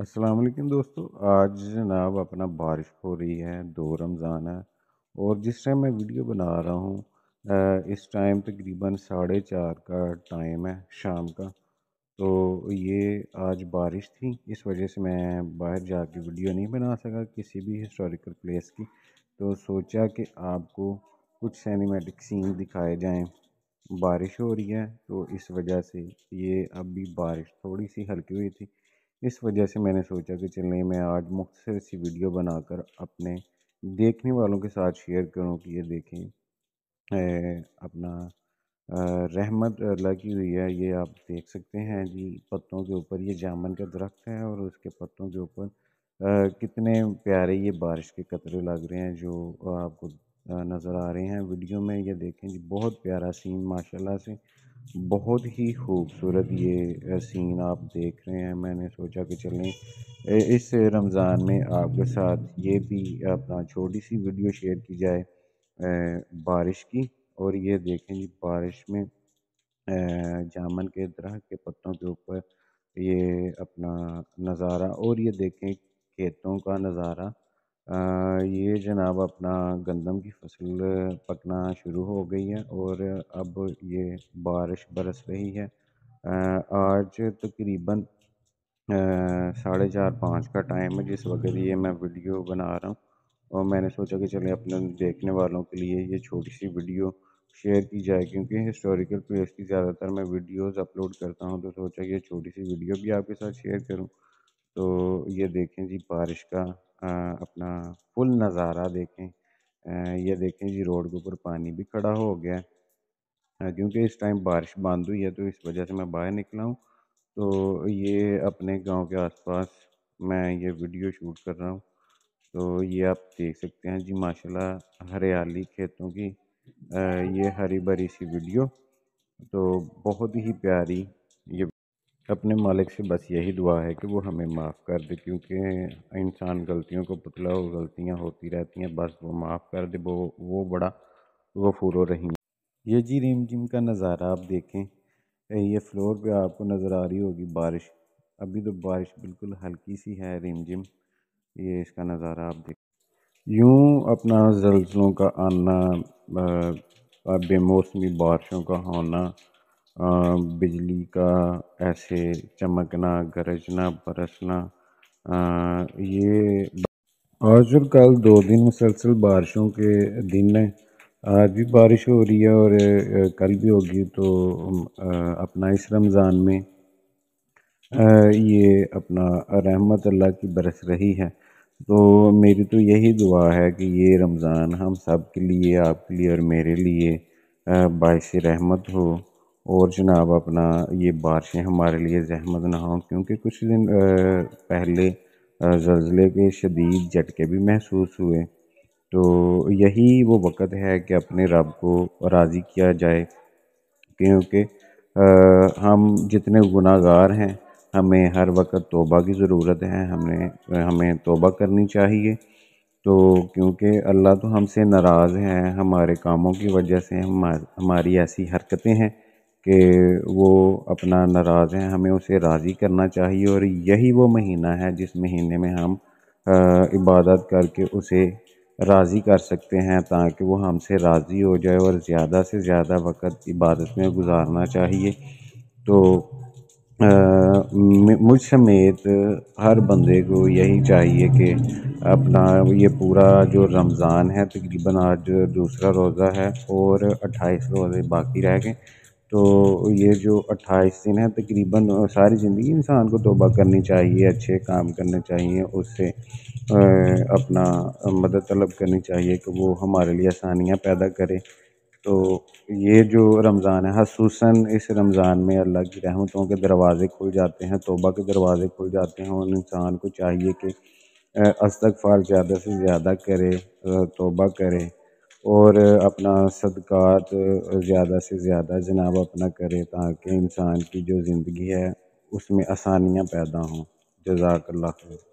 अस्सलाम वालेकुम दोस्तों आज जनाब अपना बारिश हो रही है दो रमज़ान है और जिस टाइम मैं वीडियो बना रहा हूँ इस टाइम तकरीबन साढ़े चार का टाइम है शाम का तो ये आज बारिश थी इस वजह से मैं बाहर जाके वीडियो नहीं बना सका किसी भी हिस्टोरिकल प्लेस की तो सोचा कि आपको कुछ सैनीमेटिक सीन दिखाए जाएं बारिश हो रही है तो इस वजह से ये अभी बारिश थोड़ी सी हल्की हुई थी इस वजह से मैंने सोचा कि चलिए मैं आज मुख्तर सी वीडियो बनाकर अपने देखने वालों के साथ शेयर करूं कि ये देखें अपना रहमत लगी हुई है ये आप देख सकते हैं जी पत्तों के ऊपर ये जामन का दरख्त है और उसके पत्तों के ऊपर कितने प्यारे ये बारिश के कतरे लग रहे हैं जो आपको नज़र आ रहे हैं वीडियो में ये देखें जी बहुत प्यारा सीन माशाल्लाह से बहुत ही खूबसूरत ये सीन आप देख रहे हैं मैंने सोचा कि चलें इस रमज़ान में आपके साथ ये भी अपना छोटी सी वीडियो शेयर की जाए बारिश की और ये देखें जी बारिश में जामन के दरह के पत्तों के ऊपर ये अपना नज़ारा और ये देखें खेतों का नज़ारा ये जनाब अपना गंदम की फसल पकना शुरू हो गई है और अब ये बारिश बरस रही है आज तकरीबन साढ़े चार पाँच का टाइम है जिस वक्त ये मैं वीडियो बना रहा हूँ और मैंने सोचा कि चले अपने देखने वालों के लिए ये छोटी सी वीडियो शेयर की जाए क्योंकि हिस्टोरिकल प्लेस की ज़्यादातर मैं वीडियोस अपलोड करता हूँ तो सोचा कि ये छोटी सी वीडियो भी आपके साथ शेयर करूँ तो ये देखें जी बारिश का अपना फुल नज़ारा देखें यह देखें जी रोड के ऊपर पानी भी खड़ा हो गया है क्योंकि इस टाइम बारिश बंद हुई है तो इस वजह से मैं बाहर निकला हूँ तो ये अपने गांव के आसपास मैं ये वीडियो शूट कर रहा हूँ तो ये आप देख सकते हैं जी माशाल्लाह हरियाली खेतों की ये हरी भरी सी वीडियो तो बहुत ही प्यारी अपने मालिक से बस यही दुआ है कि वो हमें माफ़ कर दे क्योंकि इंसान गलतियों को पुतला हो गलतियाँ होती रहती हैं बस वो माफ़ कर दे वो वो बड़ा गफूर रहीम ये जी रिम जिम का नज़ारा आप देखें ये फ्लोर पे आपको नज़र आ रही होगी बारिश अभी तो बारिश बिल्कुल हल्की सी है रिम जिम ये इसका नज़ारा आप देख यूँ अपना जल्जलों का आना बेमौसमी बारिशों का होना बिजली का ऐसे चमकना गरजना बरसना ये आज और कल दो दिन मुसलसल बारिशों के दिन हैं आज भी बारिश हो रही है और कल भी होगी तो अपना इस रमज़ान में ये अपना रहमत अल्लाह की बरस रही है तो मेरी तो यही दुआ है कि ये रमज़ान हम सब के लिए आपके लिए और मेरे लिए बायस रहमत हो और जनाब अपना ये बारिशें हमारे लिए जहमत ना हों क्योंकि कुछ दिन पहले जल्जले के शदीद झटके भी महसूस हुए तो यही वो वक़्त है कि अपने रब को राज़ी किया जाए क्योंकि हम जितने गुनागार हैं हमें हर वक्त तोबा की ज़रूरत है हमने हमें तोबा करनी चाहिए तो क्योंकि अल्लाह तो हमसे नाराज़ हैं हमारे कामों की वजह से हम हमारी ऐसी हरकतें हैं कि वो अपना नाराज़ हैं हमें उसे राज़ी करना चाहिए और यही वो महीना है जिस महीने में हम इबादत करके उसे राज़ी कर सकते हैं ताकि वो हमसे राज़ी हो जाए और ज़्यादा से ज़्यादा वक़्त इबादत में गुजारना चाहिए तो मुझ समेत हर बंदे को यही चाहिए कि अपना ये पूरा जो रमज़ान है तकरीबन आज दूसरा रोज़ा है और अट्ठाईस रोज़े बाकी रह गए तो ये जो अट्ठाईस दिन है तकरीबन सारी ज़िंदगी इंसान को तौबा करनी चाहिए अच्छे काम करने चाहिए उससे अपना मदद तलब करनी चाहिए कि वो हमारे लिए आसानियाँ पैदा करे तो ये जो रमज़ान है खसूस इस रमज़ान में अल्लाह की रहमतों के दरवाज़े खुल जाते हैं तोबा के दरवाज़े खुल जाते हैं और इंसान को चाहिए कि फाल ज़्यादा से ज़्यादा करे तोबा करे और अपना सदक़ात ज़्यादा से ज़्यादा जनाब अपना करें ताकि इंसान की जो ज़िंदगी है उसमें आसानियाँ पैदा हों जज़ाकल्ला खैर